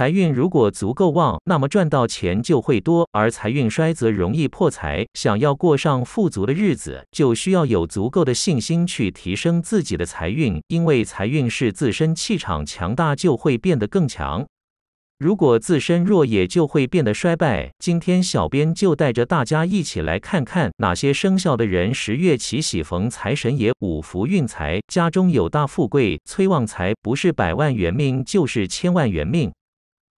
财运如果足够旺，那么赚到钱就会多；而财运衰则容易破财。想要过上富足的日子，就需要有足够的信心去提升自己的财运，因为财运是自身气场强大就会变得更强。如果自身弱也就会变得衰败。今天小编就带着大家一起来看看哪些生肖的人十月起喜逢财神爷，五福运财，家中有大富贵，催旺财，不是百万元命就是千万元命。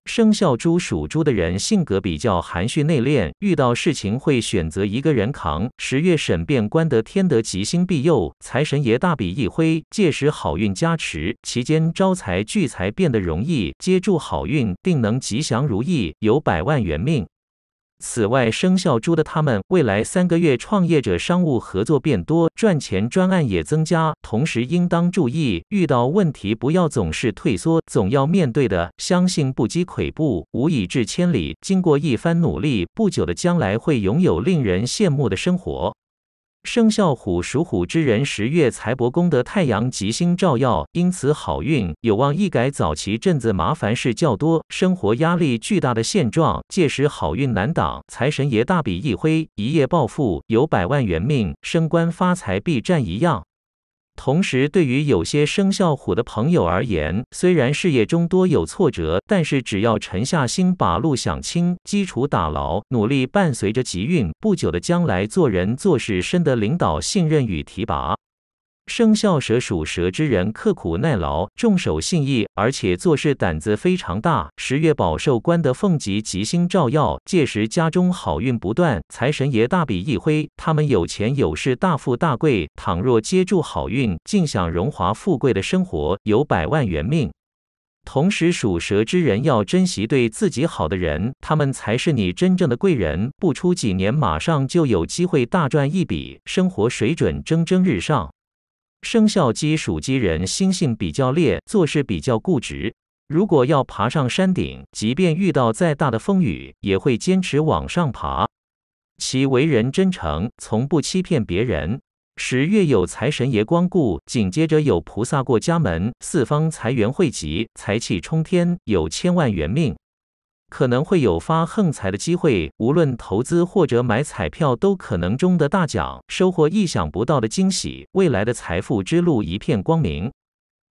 生肖猪属猪的人性格比较含蓄内敛，遇到事情会选择一个人扛。十月审辩官得天德吉星庇佑，财神爷大笔一挥，届时好运加持，期间招财聚财变得容易，接住好运定能吉祥如意，有百万元命。此外，生肖猪的他们未来三个月创业者商务合作变多，赚钱专案也增加。同时，应当注意遇到问题不要总是退缩，总要面对的。相信不积跬步，无以至千里。经过一番努力，不久的将来会拥有令人羡慕的生活。生肖虎属虎之人，十月财帛宫的太阳吉星照耀，因此好运有望一改早期阵子麻烦事较多、生活压力巨大的现状。届时好运难挡，财神爷大笔一挥，一夜暴富，有百万元命，升官发财必占一样。同时，对于有些生肖虎的朋友而言，虽然事业中多有挫折，但是只要沉下心，把路想清，基础打牢，努力伴随着吉运，不久的将来做人做事，深得领导信任与提拔。生肖蛇属蛇之人刻苦耐劳，重守信义，而且做事胆子非常大。十月宝寿官的凤吉吉星照耀，届时家中好运不断，财神爷大笔一挥，他们有钱有势，大富大贵。倘若接住好运，尽享荣华富贵的生活，有百万元命。同时，属蛇之人要珍惜对自己好的人，他们才是你真正的贵人。不出几年，马上就有机会大赚一笔，生活水准蒸蒸日上。生肖鸡属鸡人，心性比较烈，做事比较固执。如果要爬上山顶，即便遇到再大的风雨，也会坚持往上爬。其为人真诚，从不欺骗别人。十月有财神爷光顾，紧接着有菩萨过家门，四方财源汇集，财气冲天，有千万元命。可能会有发横财的机会，无论投资或者买彩票，都可能中的大奖，收获意想不到的惊喜。未来的财富之路一片光明。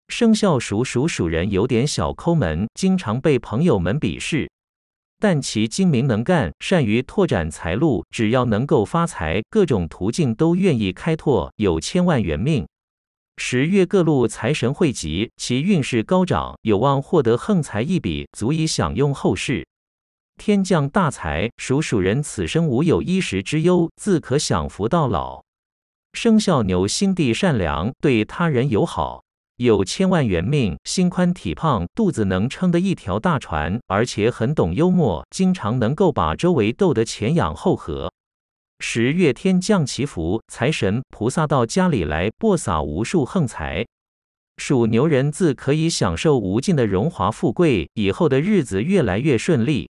生肖属鼠人有点小抠门，经常被朋友们鄙视，但其精明能干，善于拓展财路，只要能够发财，各种途径都愿意开拓，有千万元命。十月各路财神汇集，其运势高涨，有望获得横财一笔，足以享用后世。天降大财，属鼠人此生无有衣食之忧，自可享福到老。生肖牛心地善良，对他人友好，有千万元命，心宽体胖，肚子能撑得一条大船，而且很懂幽默，经常能够把周围逗得前仰后合。十月天降祈福，财神菩萨到家里来播撒无数横财，属牛人自可以享受无尽的荣华富贵，以后的日子越来越顺利。